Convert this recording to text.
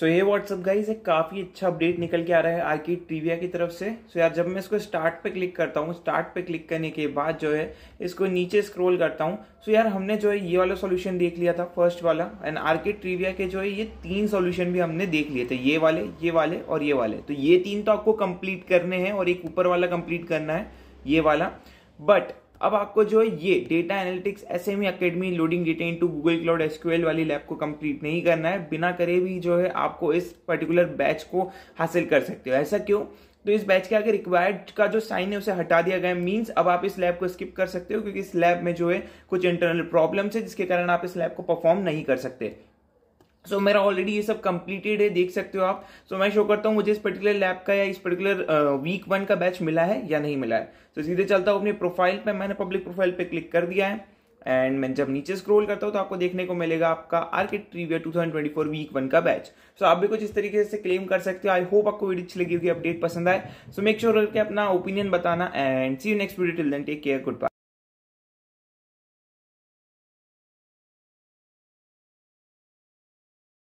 सो ये what's up guys एक काफ़ी अच्छा अपडेट निकल के आ रहा है आरकी ट्रीविया की तरफ से सो so, यार जब मैं इसको स्टार्ट पे क्लिक करता हूँ स्टार्ट पे क्लिक करने के बाद जो है इसको नीचे स्क्रॉल करता हूँ सो so, यार हमने जो है ये वाला सॉल्यूशन देख लिया था फर्स्ट वाला एंड आर ट्रीविया ट्रिविया के जो है ये तीन सोल्यूशन भी हमने देख लिए थे ये वाले ये वाले और ये वाले तो ये तीन तो आपको कंप्लीट करने हैं और एक ऊपर वाला कंप्लीट करना है ये वाला बट अब आपको जो है ये data analytics S M academy loading data to Google Cloud SQL वाली लैब को कंप्लीट नहीं करना है बिना करे भी जो है आपको इस पर्टिकुलर बैच को हासिल कर सकते हो ऐसा क्यों तो इस बैच के आगे रिक्वायर्ड का जो साइन है उसे हटा दिया गया मीन्स अब आप इस लैब को स्किप कर सकते हो क्योंकि इस लैब में जो है कुछ इंटरनल प्रॉब्लम्स है जिसके कारण आप इस लैब को परफॉर्म नहीं कर सकते सो so, मेरा ऑलरेडी ये सब कंप्लीटेड है देख सकते हो आप सो so, मैं शो करता हूँ मुझे इस पर्टिकुलर लैब का या इस पर्टिकुलर वीक वन का बैच मिला है या नहीं मिला है तो so, सीधे चलता हूँ अपने प्रोफाइल पे मैंने पब्लिक प्रोफाइल पे क्लिक कर दिया है एंड मैं जब नीचे स्क्रॉल करता हूँ तो आपको देखने को मिलेगा आपका thousand twenty four week one का बैच सो so, आप भी कुछ इस तरीके से क्लेम कर सकते हो आई होप आपको वीडियो अच्छी लगी होगी अपडेट पसंद आए सो मेक श्योर करके अपना ओपिनियन बताना and see you next video till then take care good bye